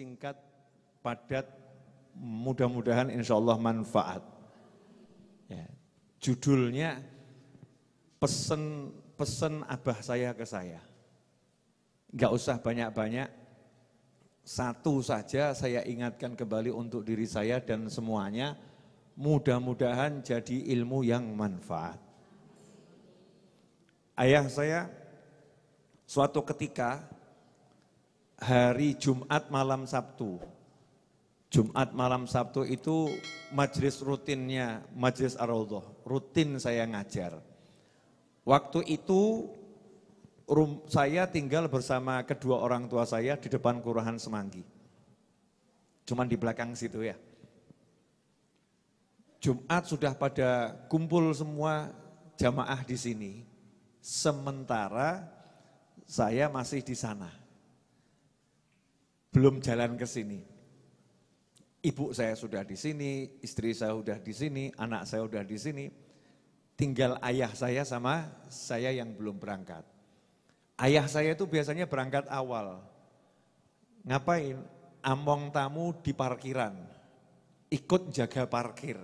singkat, padat, mudah-mudahan insya Allah manfaat. Ya. Judulnya pesen pesen abah saya ke saya. Gak usah banyak-banyak, satu saja saya ingatkan kembali untuk diri saya dan semuanya, mudah-mudahan jadi ilmu yang manfaat. Ayah saya suatu ketika hari Jumat malam Sabtu. Jumat malam Sabtu itu majelis rutinnya, majelis ar rutin saya ngajar. Waktu itu rum, saya tinggal bersama kedua orang tua saya di depan Kelurahan Semanggi. Cuman di belakang situ ya. Jumat sudah pada kumpul semua jamaah di sini. Sementara saya masih di sana belum jalan ke sini. Ibu saya sudah di sini, istri saya sudah di sini, anak saya sudah di sini. Tinggal ayah saya sama saya yang belum berangkat. Ayah saya itu biasanya berangkat awal. Ngapain? Among tamu di parkiran. Ikut jaga parkir.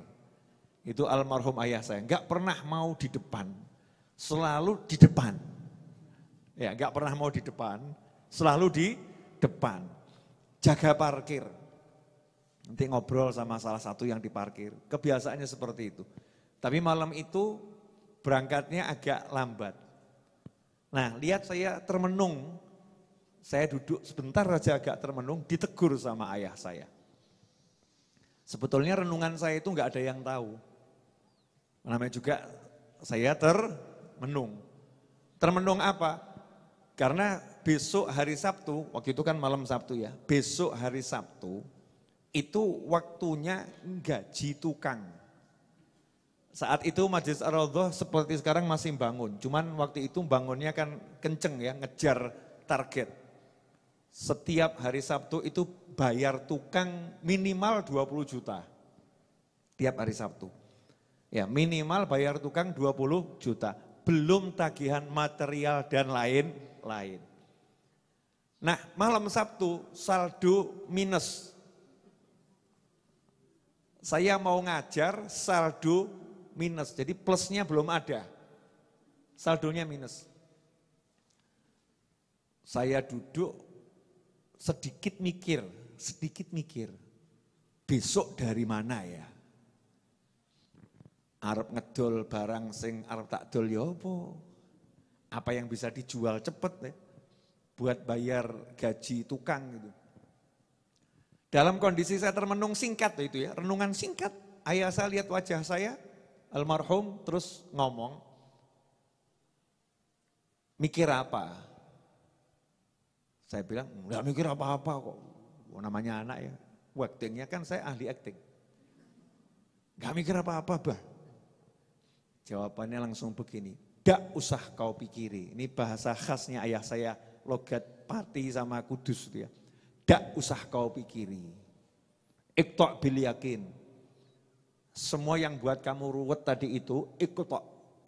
Itu almarhum ayah saya. Enggak pernah mau di depan. Selalu di depan. Ya, enggak pernah mau di depan. Selalu di depan jaga parkir. Nanti ngobrol sama salah satu yang diparkir. Kebiasaannya seperti itu. Tapi malam itu berangkatnya agak lambat. Nah, lihat saya termenung. Saya duduk sebentar saja agak termenung, ditegur sama ayah saya. Sebetulnya renungan saya itu enggak ada yang tahu. Namanya juga saya termenung. Termenung apa? Karena besok hari Sabtu, waktu itu kan malam Sabtu ya, besok hari Sabtu itu waktunya gaji tukang. Saat itu Majelis ar seperti sekarang masih bangun, cuman waktu itu bangunnya kan kenceng ya, ngejar target. Setiap hari Sabtu itu bayar tukang minimal 20 juta. Tiap hari Sabtu. Ya, minimal bayar tukang 20 juta belum tagihan material dan lain-lain. Nah, malam Sabtu saldo minus. Saya mau ngajar saldo minus. Jadi plusnya belum ada. Saldonya minus. Saya duduk sedikit mikir, sedikit mikir. Besok dari mana ya? Arab ngedol barang sing Arab tak dol ya apa? Apa yang bisa dijual cepet ya? buat bayar gaji tukang gitu. Dalam kondisi saya termenung singkat itu ya, renungan singkat. Ayah saya lihat wajah saya, almarhum terus ngomong. Mikir apa? Saya bilang, enggak mikir apa-apa kok. Oh, namanya anak ya. Waktunya kan saya ahli acting. Enggak mikir apa-apa, bah. Jawabannya langsung begini, enggak usah kau pikiri. Ini bahasa khasnya ayah saya, logat pati sama kudus dia, ya. usah kau pikiri. Iktok bil yakin. Semua yang buat kamu ruwet tadi itu, ikut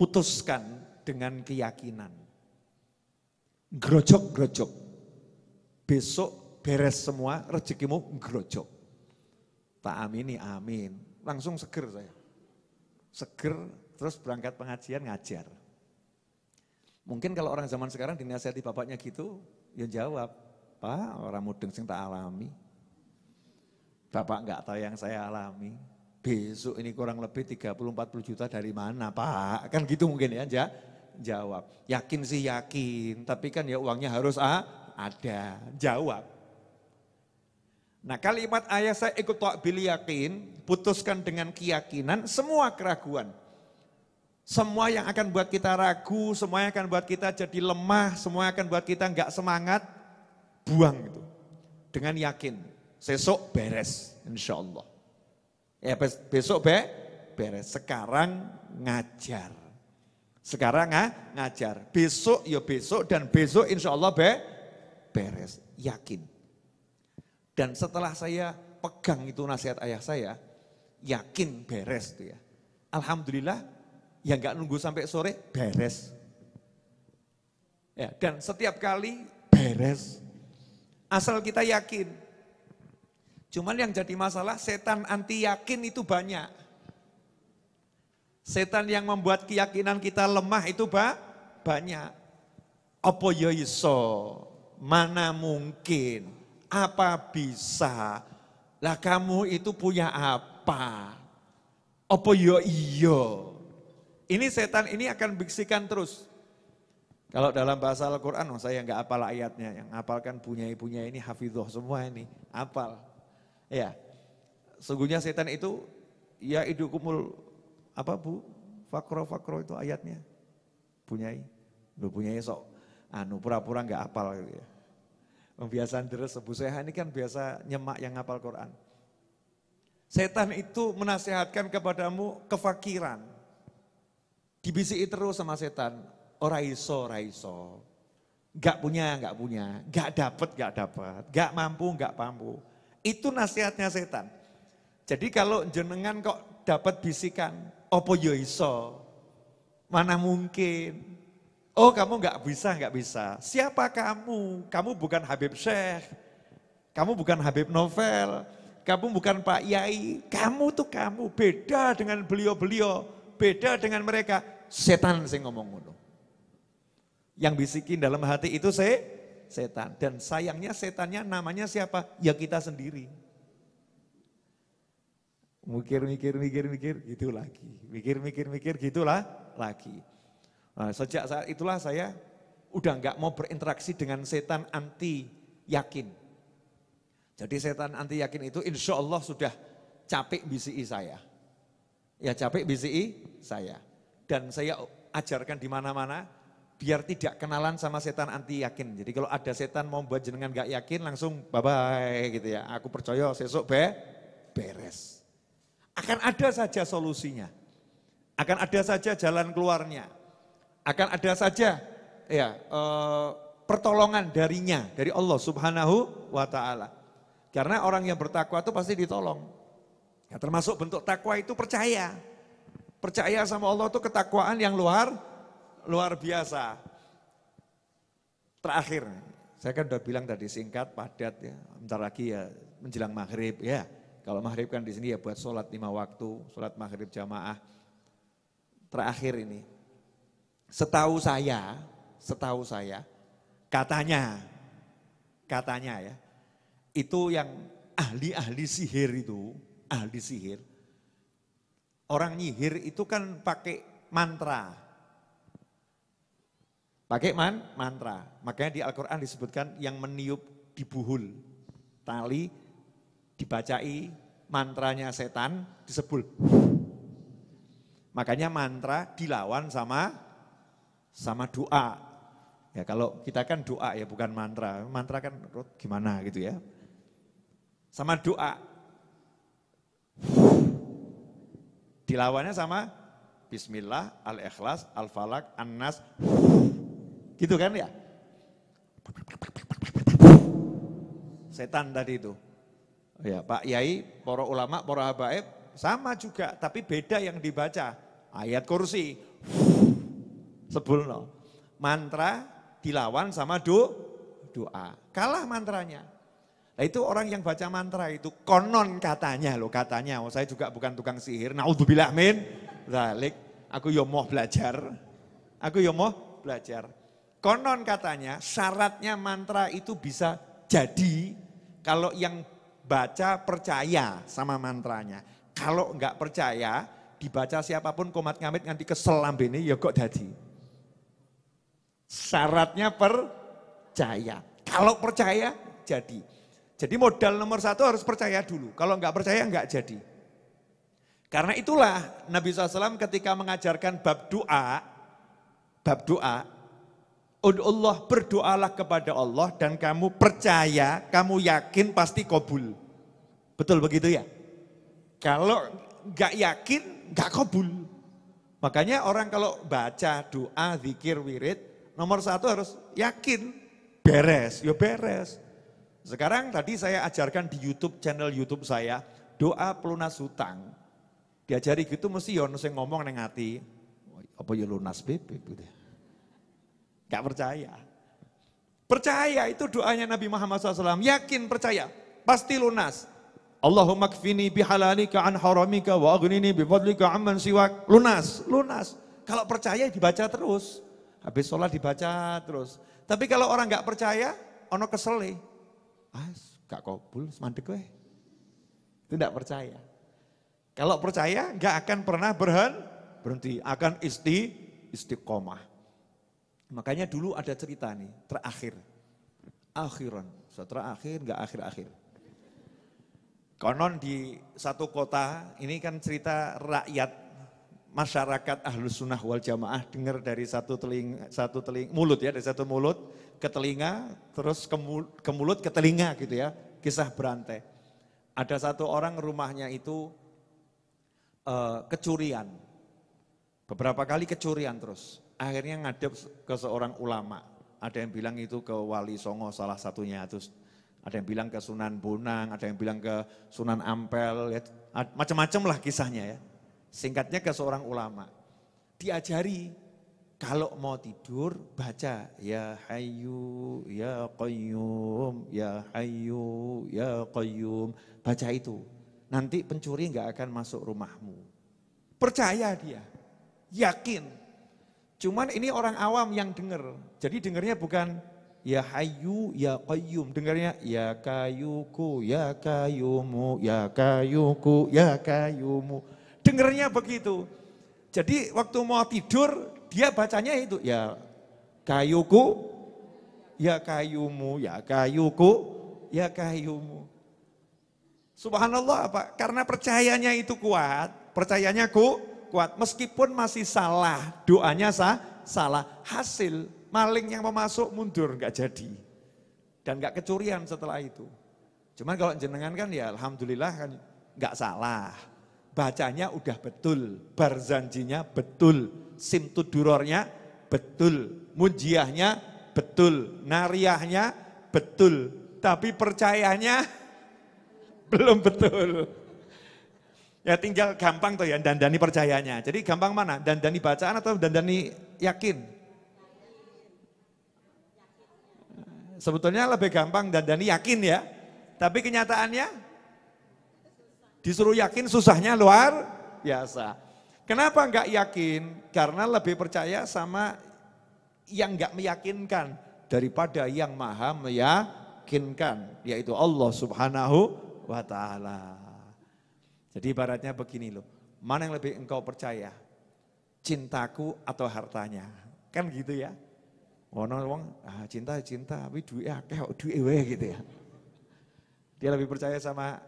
putuskan dengan keyakinan. Grojok-grojok. Besok beres semua, rezekimu grojok. Tak amini, amin. Langsung seger saya. Seger, terus berangkat pengajian ngajar. Mungkin kalau orang zaman sekarang dinasihati bapaknya gitu, ya jawab, Pak orang mudeng sing tak alami. Bapak enggak tahu yang saya alami. Besok ini kurang lebih 30-40 juta dari mana Pak? Kan gitu mungkin ya, ja? jawab. Yakin sih yakin, tapi kan ya uangnya harus ah, ada. Jawab. Nah kalimat ayah saya ikut tak yakin, putuskan dengan keyakinan semua keraguan. Semua yang akan buat kita ragu, semua yang akan buat kita jadi lemah, semua yang akan buat kita nggak semangat, buang itu. Dengan yakin, besok beres, insya Allah. Ya besok be, beres. Sekarang ngajar. Sekarang ah, ngajar. Besok ya besok dan besok insya Allah be, beres. Yakin. Dan setelah saya pegang itu nasihat ayah saya, yakin beres itu ya. Alhamdulillah ya nggak nunggu sampai sore beres. Ya, dan setiap kali beres. Asal kita yakin. Cuman yang jadi masalah setan anti yakin itu banyak. Setan yang membuat keyakinan kita lemah itu ba banyak. Apa ya iso? Mana mungkin? Apa bisa? Lah kamu itu punya apa? Apa ya iya. Ini setan ini akan bisikan terus. Kalau dalam bahasa Al-Quran, oh, saya nggak apal ayatnya. Yang apalkan punya-punya ini hafidhoh semua ini. Apal. Ya. Sungguhnya setan itu, ya idukumul, apa bu? Fakro-fakro itu ayatnya. Punyai. Lu punyai sok. Anu, pura-pura nggak apal gitu ya. Pembiasaan deres, Bu ini kan biasa nyemak yang apal Quran. Setan itu menasihatkan kepadamu kefakiran. Dibisiki terus sama setan, ora oh, iso, ora iso. Gak punya, gak punya, gak dapet, gak dapet, gak mampu, gak mampu. Itu nasihatnya setan. Jadi kalau jenengan kok dapat bisikan, opo yo ya iso, mana mungkin. Oh kamu gak bisa, gak bisa. Siapa kamu? Kamu bukan Habib Syekh, kamu bukan Habib Novel, kamu bukan Pak Yai, kamu tuh kamu beda dengan beliau-beliau. Beda dengan mereka, setan sing ngomong ngono. Yang bisikin dalam hati itu se setan dan sayangnya setannya namanya siapa? Ya kita sendiri. Mikir mikir mikir mikir gitu lagi. Mikir mikir mikir gitulah lagi. Nah, sejak saat itulah saya udah nggak mau berinteraksi dengan setan anti yakin. Jadi setan anti yakin itu insya Allah sudah capek bisi saya. Ya capek BCI saya. Dan saya ajarkan di mana-mana biar tidak kenalan sama setan anti yakin. Jadi kalau ada setan mau buat jenengan gak yakin langsung bye bye gitu ya. Aku percaya sesok be beres. Akan ada saja solusinya. Akan ada saja jalan keluarnya. Akan ada saja ya eh, pertolongan darinya, dari Allah Subhanahu wa taala. Karena orang yang bertakwa itu pasti ditolong. Ya, termasuk bentuk takwa itu percaya. Percaya sama Allah itu ketakwaan yang luar luar biasa. Terakhir, saya kan udah bilang tadi singkat, padat ya. Bentar lagi ya menjelang maghrib ya. Kalau maghrib kan di sini ya buat sholat lima waktu, sholat maghrib jamaah. Terakhir ini, setahu saya, setahu saya, katanya, katanya ya, itu yang ahli-ahli sihir itu, ahli sihir, orang nyihir itu kan pakai mantra. Pakai man, mantra. Makanya di Al-Quran disebutkan yang meniup dibuhul Tali dibacai mantranya setan disebul. Makanya mantra dilawan sama sama doa. Ya kalau kita kan doa ya bukan mantra. Mantra kan gimana gitu ya. Sama doa. Dilawannya sama Bismillah, Al-Ikhlas, Al-Falak, An-Nas. Gitu kan ya? Setan tadi itu. Ya, Pak Yai, para ulama, para habaib sama juga, tapi beda yang dibaca. Ayat kursi. Sebulno. mantra dilawan sama do, doa. Kalah mantranya. Nah, itu orang yang baca mantra itu konon katanya loh katanya. Oh, saya juga bukan tukang sihir. Naudzubillah min zalik. Aku yo ya mau belajar. Aku yo ya mau belajar. Konon katanya syaratnya mantra itu bisa jadi kalau yang baca percaya sama mantranya. Kalau enggak percaya dibaca siapapun komat ngamit nganti kesel ini ya kok jadi. Syaratnya percaya. Kalau percaya jadi. Jadi modal nomor satu harus percaya dulu. Kalau nggak percaya nggak jadi. Karena itulah Nabi SAW ketika mengajarkan bab doa, bab doa, Allah berdoalah kepada Allah dan kamu percaya, kamu yakin pasti kobul. Betul begitu ya? Kalau nggak yakin, nggak kobul. Makanya orang kalau baca doa, zikir, wirid, nomor satu harus yakin, beres, ya beres. Sekarang tadi saya ajarkan di YouTube channel YouTube saya doa pelunas hutang. Diajari gitu mesti yo ya sing ngomong ning ati. Apa ya lunas beb gitu. Gak percaya. Percaya itu doanya Nabi Muhammad SAW. Yakin percaya. Pasti lunas. Allahumma kfini bihalalika an haramika wa aghnini bifadlika amman siwak. Lunas, lunas. Kalau percaya dibaca terus. Habis sholat dibaca terus. Tapi kalau orang nggak percaya, ono kesel as ah, gak kabul semandek weh. Tidak percaya. Kalau percaya gak akan pernah berhen, berhenti, akan isti istiqomah. Makanya dulu ada cerita nih, terakhir. Akhiran, setelah akhir gak akhir-akhir. Konon di satu kota, ini kan cerita rakyat masyarakat ahlus sunnah wal jamaah dengar dari satu telinga satu telinga mulut ya dari satu mulut ke telinga terus ke, mulut ke, mulut, ke telinga gitu ya kisah berantai ada satu orang rumahnya itu uh, kecurian beberapa kali kecurian terus akhirnya ngadep ke seorang ulama ada yang bilang itu ke wali songo salah satunya terus ada yang bilang ke Sunan Bonang, ada yang bilang ke Sunan Ampel, ya, macam-macam lah kisahnya ya. Singkatnya ke seorang ulama. Diajari kalau mau tidur baca ya hayu ya qayyum ya hayu ya qayyum baca itu nanti pencuri nggak akan masuk rumahmu percaya dia yakin cuman ini orang awam yang dengar jadi dengarnya bukan ya hayu ya qayyum dengarnya ya kayuku ya kayumu ya kayuku ya kayumu dengernya begitu. Jadi waktu mau tidur, dia bacanya itu, ya kayuku, ya kayumu, ya kayuku, ya kayumu. Subhanallah apa? karena percayanya itu kuat, percayanya ku, kuat. Meskipun masih salah, doanya sah, salah. Hasil maling yang memasuk mundur, nggak jadi. Dan nggak kecurian setelah itu. Cuman kalau jenengan kan ya alhamdulillah kan nggak salah bacanya udah betul, barzanjinya betul, simtudurornya betul, mujiahnya betul, nariahnya betul, tapi percayanya belum betul. Ya tinggal gampang tuh ya dandani percayanya. Jadi gampang mana? Dandani bacaan atau dandani yakin? Sebetulnya lebih gampang dandani yakin ya. Tapi kenyataannya Disuruh yakin susahnya luar biasa. Kenapa enggak yakin? Karena lebih percaya sama yang enggak meyakinkan daripada yang maha meyakinkan, yaitu Allah Subhanahu wa taala. Jadi ibaratnya begini loh, mana yang lebih engkau percaya? Cintaku atau hartanya? Kan gitu ya. Ono wong ah, cinta cinta tapi duit akeh duit gitu ya. Dia lebih percaya sama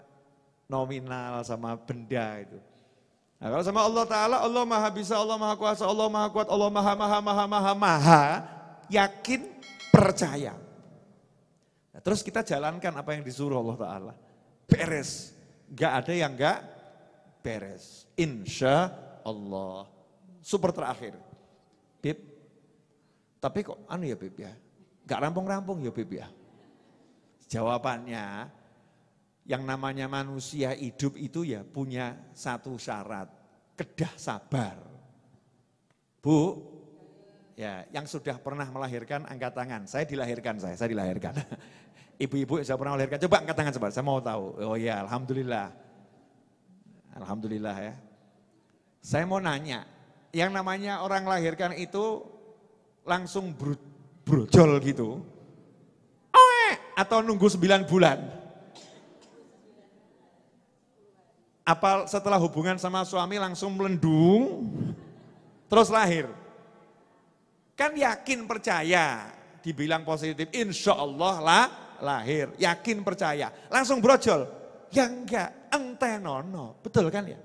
nominal sama benda itu. Nah, kalau sama Allah Ta'ala, Allah Maha Bisa, Allah Maha Kuasa, Allah Maha Kuat, Allah Maha Maha Maha Maha Maha, yakin, percaya. Nah, terus kita jalankan apa yang disuruh Allah Ta'ala. Beres. Gak ada yang gak beres. Insya Allah. Super terakhir. Bib, tapi kok anu ya Bib ya? Gak rampung-rampung ya Bib ya? Jawabannya, yang namanya manusia hidup itu ya punya satu syarat, kedah sabar. Bu, ya yang sudah pernah melahirkan angkat tangan. Saya dilahirkan saya, saya dilahirkan. Ibu-ibu yang sudah pernah melahirkan, coba angkat tangan sebentar, saya mau tahu. Oh ya, alhamdulillah. Alhamdulillah ya. Saya mau nanya, yang namanya orang lahirkan itu langsung brujol gitu. Atau nunggu sembilan bulan apa setelah hubungan sama suami langsung melendung, terus lahir. Kan yakin percaya, dibilang positif, insya Allah lah lahir, yakin percaya. Langsung brojol, ya enggak, entenono, betul kan ya?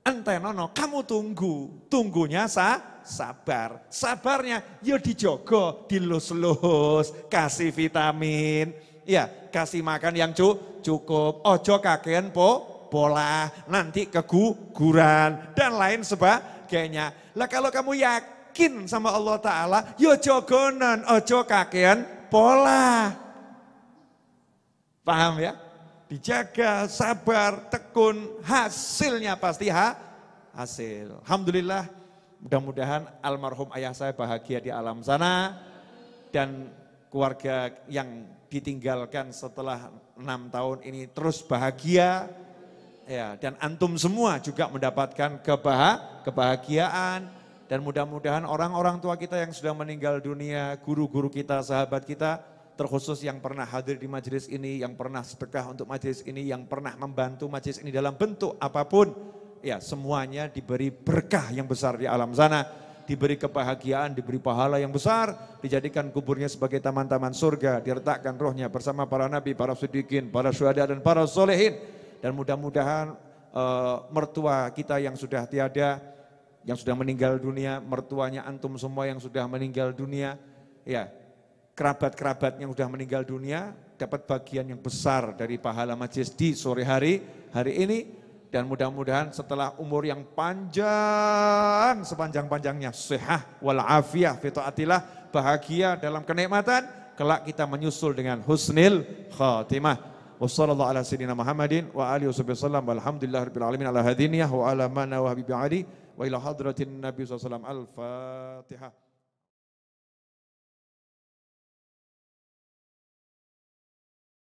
Entenono, kamu tunggu, tunggunya sa sabar. Sabarnya yo ya dijogo, dilus-lus, kasih vitamin, ya kasih makan yang cu cukup, ojo kakek po bola, nanti keguguran, dan lain sebagainya. Lah kalau kamu yakin sama Allah Ta'ala, yo ya jogonan, ojo kakean pola. Paham ya? Dijaga, sabar, tekun, hasilnya pasti ha? hasil. Alhamdulillah, mudah-mudahan almarhum ayah saya bahagia di alam sana dan keluarga yang ditinggalkan setelah enam tahun ini terus bahagia ya dan antum semua juga mendapatkan kebah kebahagiaan dan mudah-mudahan orang-orang tua kita yang sudah meninggal dunia, guru-guru kita, sahabat kita, terkhusus yang pernah hadir di majelis ini, yang pernah sedekah untuk majelis ini, yang pernah membantu majelis ini dalam bentuk apapun, ya semuanya diberi berkah yang besar di alam sana, diberi kebahagiaan, diberi pahala yang besar, dijadikan kuburnya sebagai taman-taman surga, diletakkan rohnya bersama para nabi, para sudikin, para syuhada dan para solehin dan mudah-mudahan e, mertua kita yang sudah tiada, yang sudah meninggal dunia, mertuanya antum semua yang sudah meninggal dunia, ya kerabat-kerabat yang sudah meninggal dunia dapat bagian yang besar dari pahala majlis di sore hari hari ini dan mudah-mudahan setelah umur yang panjang sepanjang-panjangnya sehat walafiah afiyah atillah, bahagia dalam kenikmatan kelak kita menyusul dengan husnil khotimah. وصلى الله على سيدنا محمد وآله وصحبه وسلم والحمد لله رب العالمين على هذه النية وعلى منا وحبيب علي وإلى حضرة النبي صلى الله عليه وسلم الفاتحة